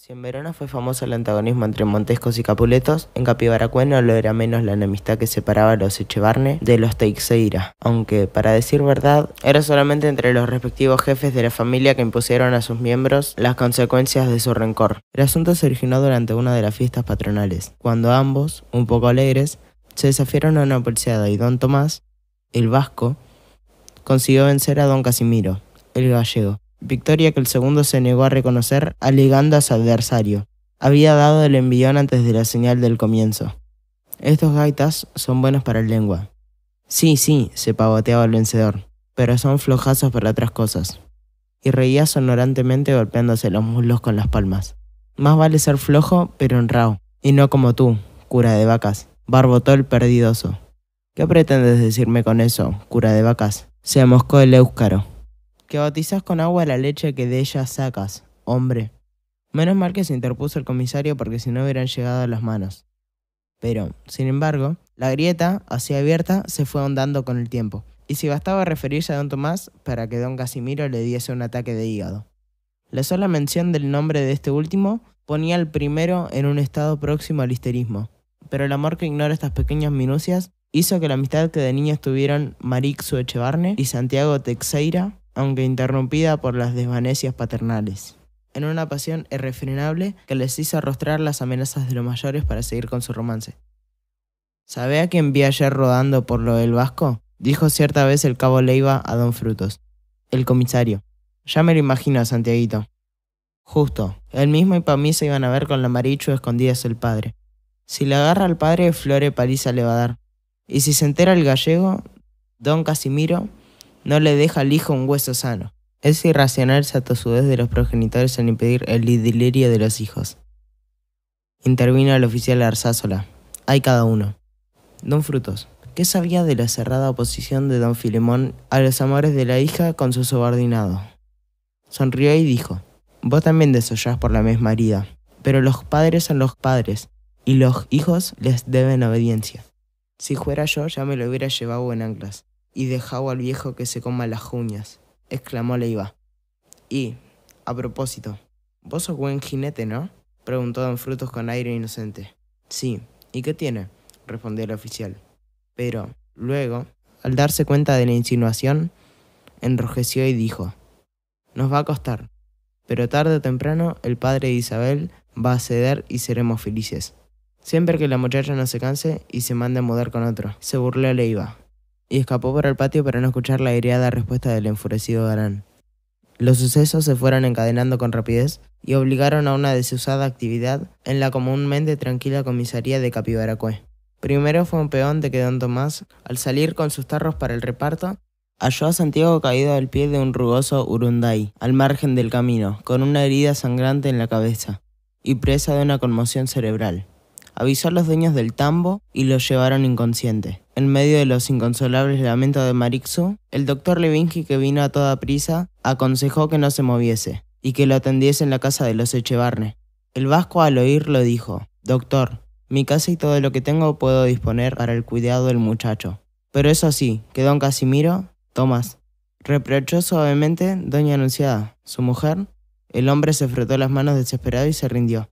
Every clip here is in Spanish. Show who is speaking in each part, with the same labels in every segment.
Speaker 1: Si en Verona fue famoso el antagonismo entre Montescos y Capuletos, en Capibaracueno lo era menos la enemistad que separaba a los Echevarne de los Teixeira, aunque, para decir verdad, era solamente entre los respectivos jefes de la familia que impusieron a sus miembros las consecuencias de su rencor. El asunto se originó durante una de las fiestas patronales, cuando ambos, un poco alegres, se desafiaron a una pulseada y don Tomás, el vasco, consiguió vencer a don Casimiro, el gallego, victoria que el segundo se negó a reconocer alegando a su adversario. Había dado el envión antes de la señal del comienzo. Estos gaitas son buenos para el lengua. Sí, sí, se pavoteaba el vencedor, pero son flojazos para otras cosas. Y reía sonorantemente golpeándose los muslos con las palmas. Más vale ser flojo, pero honrado, y no como tú, cura de vacas, Barbotol perdidoso. ¿Qué pretendes decirme con eso, cura de vacas? Se amoscó el éuscaro que bautizás con agua la leche que de ella sacas, hombre. Menos mal que se interpuso el comisario porque si no hubieran llegado a las manos. Pero, sin embargo, la grieta, así abierta, se fue ahondando con el tiempo, y si bastaba referirse a don Tomás para que don Casimiro le diese un ataque de hígado. La sola mención del nombre de este último ponía al primero en un estado próximo al histerismo, pero el amor que ignora estas pequeñas minucias hizo que la amistad que de niños tuvieron Marixu Echevarne y Santiago Texeira aunque interrumpida por las desvanecias paternales. En una pasión irrefrenable que les hizo arrostrar las amenazas de los mayores para seguir con su romance. ¿Sabe a quién vi ayer rodando por lo del Vasco? Dijo cierta vez el cabo Leiva a don Frutos. El comisario. Ya me lo imagino, Santiaguito. Justo, él mismo y mí se iban a ver con la Marichu escondidas el padre. Si le agarra al padre, Flore paliza le va a dar. Y si se entera el gallego, don Casimiro, no le deja al hijo un hueso sano. Es irracional esa tosudez de los progenitores al impedir el idilirio de los hijos. Intervino el oficial Arzázola. Hay cada uno. Don Frutos, ¿qué sabía de la cerrada oposición de don Filemón a los amores de la hija con su subordinado? Sonrió y dijo, Vos también desollás por la misma herida, pero los padres son los padres, y los hijos les deben obediencia. Si fuera yo, ya me lo hubiera llevado en anclas y dejado al viejo que se coma las uñas, exclamó Leiva. Y, a propósito, vos sos buen jinete, ¿no? preguntó Don Frutos con aire inocente. Sí, ¿y qué tiene? respondió el oficial. Pero, luego, al darse cuenta de la insinuación, enrojeció y dijo, Nos va a costar, pero tarde o temprano el padre de Isabel va a ceder y seremos felices. Siempre que la muchacha no se canse y se mande a mudar con otro, se burló Leiva, y escapó por el patio para no escuchar la aireada respuesta del enfurecido Garán. Los sucesos se fueron encadenando con rapidez y obligaron a una desusada actividad en la comúnmente tranquila comisaría de Capibaracué. Primero fue un peón de que don Tomás, al salir con sus tarros para el reparto, halló a Santiago caído al pie de un rugoso urunday, al margen del camino, con una herida sangrante en la cabeza y presa de una conmoción cerebral. Avisó a los dueños del tambo y lo llevaron inconsciente. En medio de los inconsolables lamentos de Marixu, el doctor Levinsky, que vino a toda prisa, aconsejó que no se moviese y que lo atendiese en la casa de los Echevarne. El vasco al oírlo dijo, Doctor, mi casa y todo lo que tengo puedo disponer para el cuidado del muchacho. Pero eso sí, que don Casimiro, Tomás, reprochó suavemente doña Anunciada, su mujer. El hombre se frotó las manos desesperado y se rindió.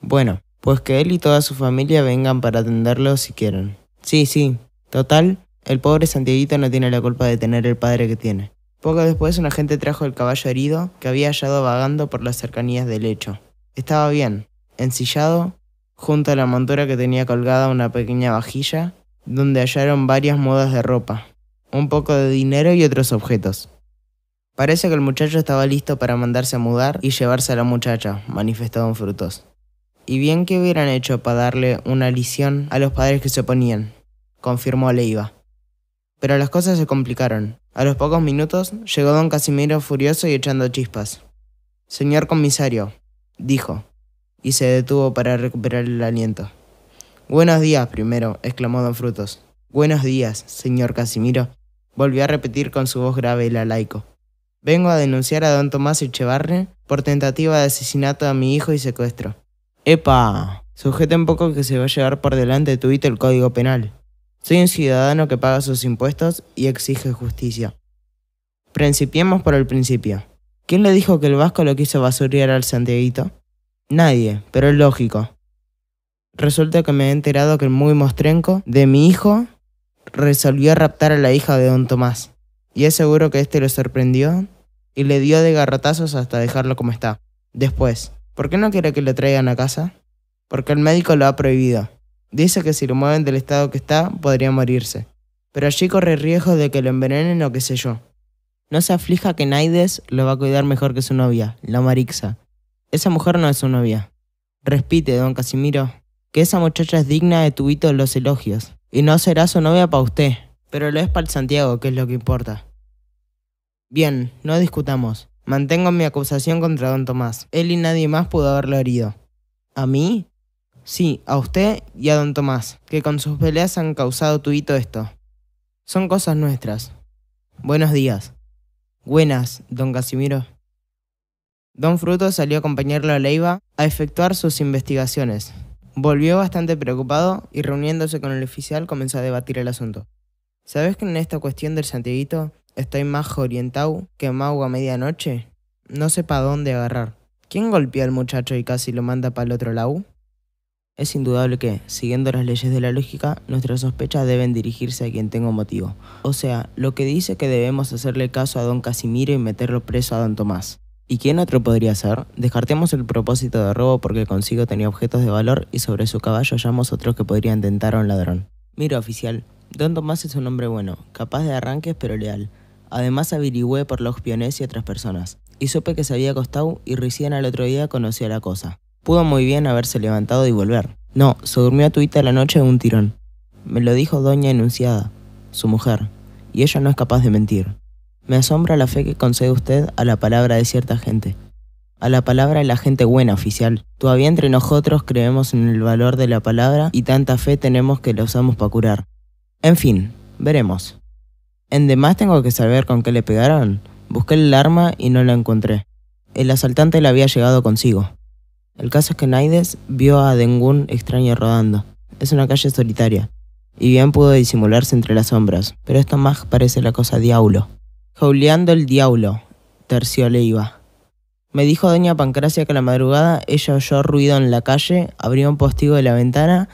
Speaker 1: Bueno, pues que él y toda su familia vengan para atenderlo si quieren. Sí, sí. Total, el pobre Santiaguito no tiene la culpa de tener el padre que tiene. Poco después un agente trajo el caballo herido que había hallado vagando por las cercanías del lecho. Estaba bien, ensillado, junto a la montura que tenía colgada una pequeña vajilla, donde hallaron varias modas de ropa, un poco de dinero y otros objetos. Parece que el muchacho estaba listo para mandarse a mudar y llevarse a la muchacha, manifestó Don Frutos. Y bien que hubieran hecho para darle una lisión a los padres que se oponían, confirmó Leiva. Pero las cosas se complicaron. A los pocos minutos llegó don Casimiro furioso y echando chispas. Señor comisario, dijo, y se detuvo para recuperar el aliento. Buenos días, primero, exclamó don Frutos. Buenos días, señor Casimiro, volvió a repetir con su voz grave la laico. Vengo a denunciar a don Tomás Echevarre por tentativa de asesinato a mi hijo y secuestro. Epa, sujete un poco que se va a llevar por delante de el Código Penal. Soy un ciudadano que paga sus impuestos y exige justicia. Principiemos por el principio. ¿Quién le dijo que el vasco lo quiso basurear al santiaguito? Nadie, pero es lógico. Resulta que me he enterado que el muy mostrenco de mi hijo resolvió raptar a la hija de don Tomás. Y es seguro que este lo sorprendió y le dio de garrotazos hasta dejarlo como está. Después, ¿Por qué no quiere que lo traigan a casa? Porque el médico lo ha prohibido. Dice que si lo mueven del estado que está, podría morirse. Pero allí corre riesgo de que lo envenenen o qué sé yo. No se aflija que Naides lo va a cuidar mejor que su novia, la Marixa. Esa mujer no es su novia. Respite, don Casimiro, que esa muchacha es digna de tu hito los elogios. Y no será su novia para usted, pero lo es para el Santiago, que es lo que importa. Bien, no discutamos. Mantengo mi acusación contra don Tomás. Él y nadie más pudo haberlo herido. ¿A mí? Sí, a usted y a don Tomás, que con sus peleas han causado tuito esto. Son cosas nuestras. Buenos días. Buenas, don Casimiro. Don Fruto salió a acompañarle a Leiva a efectuar sus investigaciones. Volvió bastante preocupado y reuniéndose con el oficial comenzó a debatir el asunto. ¿Sabes que en esta cuestión del santiguito...» Estoy más orientado que Mau a medianoche. No sé para dónde agarrar. ¿Quién golpeó al muchacho y casi lo manda para el otro lado? Es indudable que, siguiendo las leyes de la lógica, nuestras sospechas deben dirigirse a quien tenga motivo. O sea, lo que dice que debemos hacerle caso a don Casimiro y meterlo preso a don Tomás. ¿Y quién otro podría ser? Descartemos el propósito de robo porque consigo tenía objetos de valor y sobre su caballo hallamos otros que podrían tentar a un ladrón. Mira, oficial, don Tomás es un hombre bueno, capaz de arranques pero leal. Además averigüé por los piones y otras personas, y supe que se había acostado y recién al otro día conoció la cosa. Pudo muy bien haberse levantado y volver. No, se durmió a tuita la noche de un tirón. Me lo dijo doña enunciada, su mujer, y ella no es capaz de mentir. Me asombra la fe que concede usted a la palabra de cierta gente. A la palabra de la gente buena, oficial. Todavía entre nosotros creemos en el valor de la palabra y tanta fe tenemos que la usamos para curar. En fin, veremos. En demás tengo que saber con qué le pegaron. Busqué el arma y no la encontré. El asaltante la había llegado consigo. El caso es que Naides vio a Dengun extraño rodando. Es una calle solitaria, y bien pudo disimularse entre las sombras, pero esto más parece la cosa diablo. Jauleando el diablo, terció Leiva. Me dijo doña Pancracia que a la madrugada ella oyó ruido en la calle, abrió un postigo de la ventana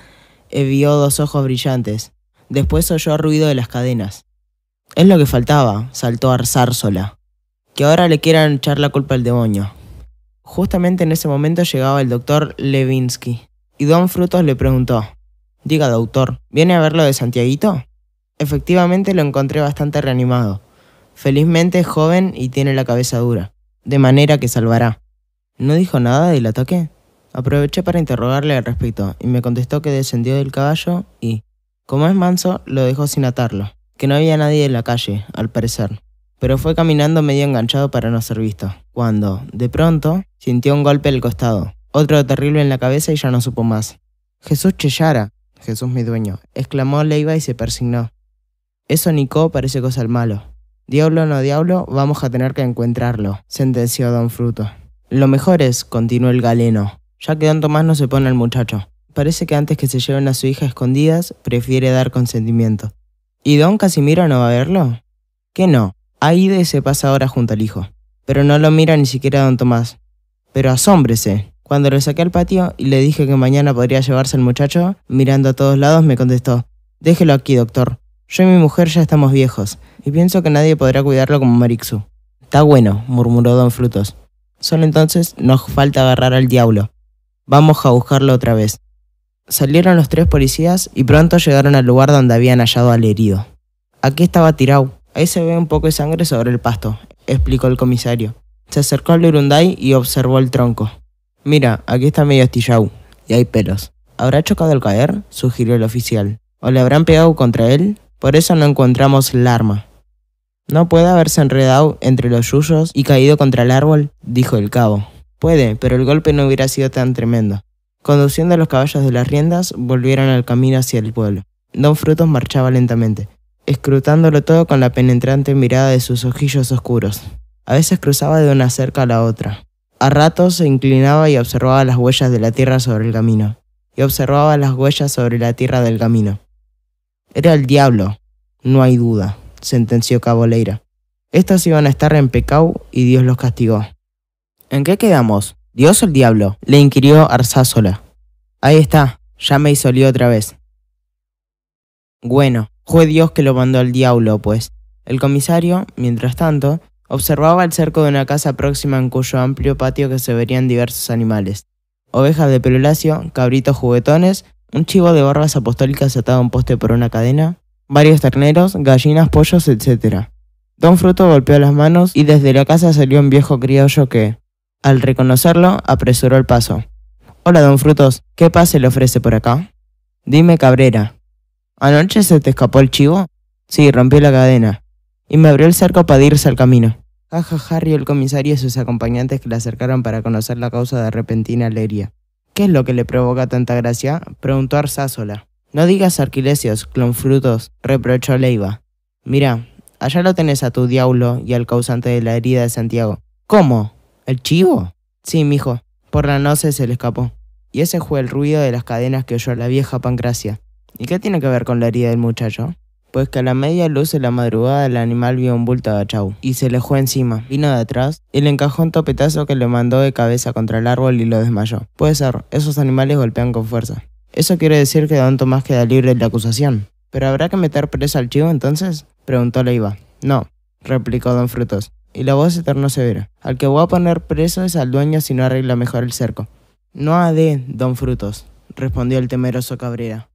Speaker 1: y vio dos ojos brillantes. Después oyó ruido de las cadenas. Es lo que faltaba, saltó Arzársola. Que ahora le quieran echar la culpa al demonio. Justamente en ese momento llegaba el doctor Levinsky, y don Frutos le preguntó, Diga, doctor, ¿viene a verlo de Santiaguito? Efectivamente lo encontré bastante reanimado. Felizmente es joven y tiene la cabeza dura, de manera que salvará. ¿No dijo nada del ataque? Aproveché para interrogarle al respecto, y me contestó que descendió del caballo y, como es manso, lo dejó sin atarlo que no había nadie en la calle, al parecer, pero fue caminando medio enganchado para no ser visto, cuando, de pronto, sintió un golpe al costado, otro terrible en la cabeza y ya no supo más. Jesús Chellara, Jesús mi dueño, exclamó Leiva y se persignó. Eso, Nico, parece cosa al malo. Diablo no diablo, vamos a tener que encontrarlo, sentenció Don Fruto. Lo mejor es, continuó el galeno, ya que Don Tomás no se pone al muchacho. Parece que antes que se lleven a su hija escondidas, prefiere dar consentimiento. ¿Y don Casimiro no va a verlo? Que no. Aide se pasa ahora junto al hijo. Pero no lo mira ni siquiera don Tomás. Pero asómbrese. Cuando lo saqué al patio y le dije que mañana podría llevarse el muchacho, mirando a todos lados me contestó, déjelo aquí, doctor. Yo y mi mujer ya estamos viejos, y pienso que nadie podrá cuidarlo como Marixu. Está bueno, murmuró don Frutos. Solo entonces nos falta agarrar al diablo. Vamos a buscarlo otra vez. Salieron los tres policías y pronto llegaron al lugar donde habían hallado al herido. Aquí estaba tirado. Ahí se ve un poco de sangre sobre el pasto, explicó el comisario. Se acercó al Urunday y observó el tronco. Mira, aquí está medio astillado y hay pelos. ¿Habrá chocado al caer? sugirió el oficial. ¿O le habrán pegado contra él? Por eso no encontramos el arma. No puede haberse enredado entre los yuyos y caído contra el árbol, dijo el cabo. Puede, pero el golpe no hubiera sido tan tremendo. Conduciendo los caballos de las riendas, volvieron al camino hacia el pueblo. Don Frutos marchaba lentamente, escrutándolo todo con la penetrante mirada de sus ojillos oscuros. A veces cruzaba de una cerca a la otra. A ratos se inclinaba y observaba las huellas de la tierra sobre el camino, y observaba las huellas sobre la tierra del camino. Era el diablo, no hay duda, sentenció Caboleira. Estos iban a estar en pecado y Dios los castigó. ¿En qué quedamos? ¿Dios o el diablo? le inquirió Arzásola. Ahí está, ya me hizo otra vez. Bueno, fue Dios que lo mandó al diablo, pues. El comisario, mientras tanto, observaba el cerco de una casa próxima en cuyo amplio patio que se verían diversos animales. Ovejas de pelo lacio, cabritos juguetones, un chivo de barbas apostólicas atado a un poste por una cadena, varios terneros, gallinas, pollos, etc. Don Fruto golpeó las manos y desde la casa salió un viejo criollo que, al reconocerlo, apresuró el paso. Hola, don Frutos, ¿qué pase le ofrece por acá? Dime, Cabrera. ¿Anoche se te escapó el chivo? Sí, rompió la cadena. Y me abrió el cerco para irse al camino. Jaja, Harry, el comisario y sus acompañantes que le acercaron para conocer la causa de repentina alegría. ¿Qué es lo que le provoca tanta gracia? preguntó Arsásola. No digas arquilesios, clonfrutos, reprochó Leiva. Mira, allá lo tenés a tu diablo y al causante de la herida de Santiago. ¿Cómo? ¿El chivo? Sí, mijo. Por la noche se le escapó. Y ese fue el ruido de las cadenas que oyó la vieja Pancracia. ¿Y qué tiene que ver con la herida del muchacho? Pues que a la media luz de la madrugada el animal vio un bulto de chau. y se le encima. Vino de atrás y le encajó un topetazo que le mandó de cabeza contra el árbol y lo desmayó. Puede ser, esos animales golpean con fuerza. Eso quiere decir que don Tomás queda libre de la acusación. ¿Pero habrá que meter preso al chivo entonces? preguntó Leiva. No, replicó don Frutos y la voz se tornó severa. Al que voy a poner preso es al dueño si no arregla mejor el cerco. No ha de, don Frutos, respondió el temeroso Cabrera.